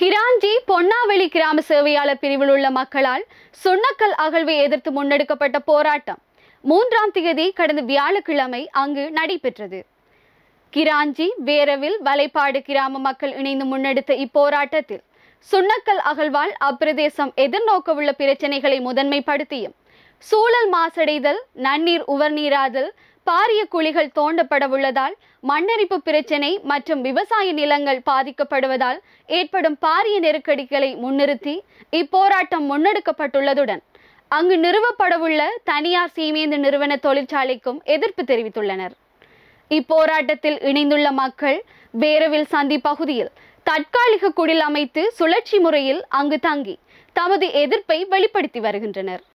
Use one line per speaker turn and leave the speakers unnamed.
கிராஞ்சி பொன்னாவெளி கிராம சேவையாளர் பிரிவில் உள்ள மக்களால் சுண்ணக்கல் அகழ்வை எதிர்த்து முன்னெடுக்கப்பட்ட போராட்டம் மூன்றாம் தேதி கடந்த வியாழக்கிழமை அங்கு நடைபெற்றது கிராஞ்சி வேரவில் வலைப்பாடு கிராம மக்கள் இணைந்து முன்னெடுத்த இப்போராட்டத்தில் சுண்ணக்கல் அகழ்வால் அப்பிரதேசம் எதிர்நோக்கவுள்ள பிரச்சனைகளை முதன்மைப்படுத்தியும் சூழல் மாசடைதல் நன்னீர் உவர்நீராதல் பாரிய குழிகள் தோண்டப்படவுள்ளதால் மண்ணரிப்பு பிரச்சினை மற்றும் விவசாய நிலங்கள் பாதிக்கப்படுவதால் ஏற்படும் பாரிய நெருக்கடிகளை முன்னிறுத்தி இப்போராட்டம் முன்னெடுக்கப்பட்டுள்ளதுடன் அங்கு நிறுவப்படவுள்ள தனியார் சீமேந்து நிறுவன தொழிற்சாலைக்கும் எதிர்ப்பு தெரிவித்துள்ளனர் இப்போராட்டத்தில் இணைந்துள்ள மக்கள் பேரவில் சந்தி பகுதியில் தற்காலிக குடில் அமைத்து சுழற்சி முறையில் அங்கு தங்கி தமது எதிர்ப்பை வெளிப்படுத்தி வருகின்றனர்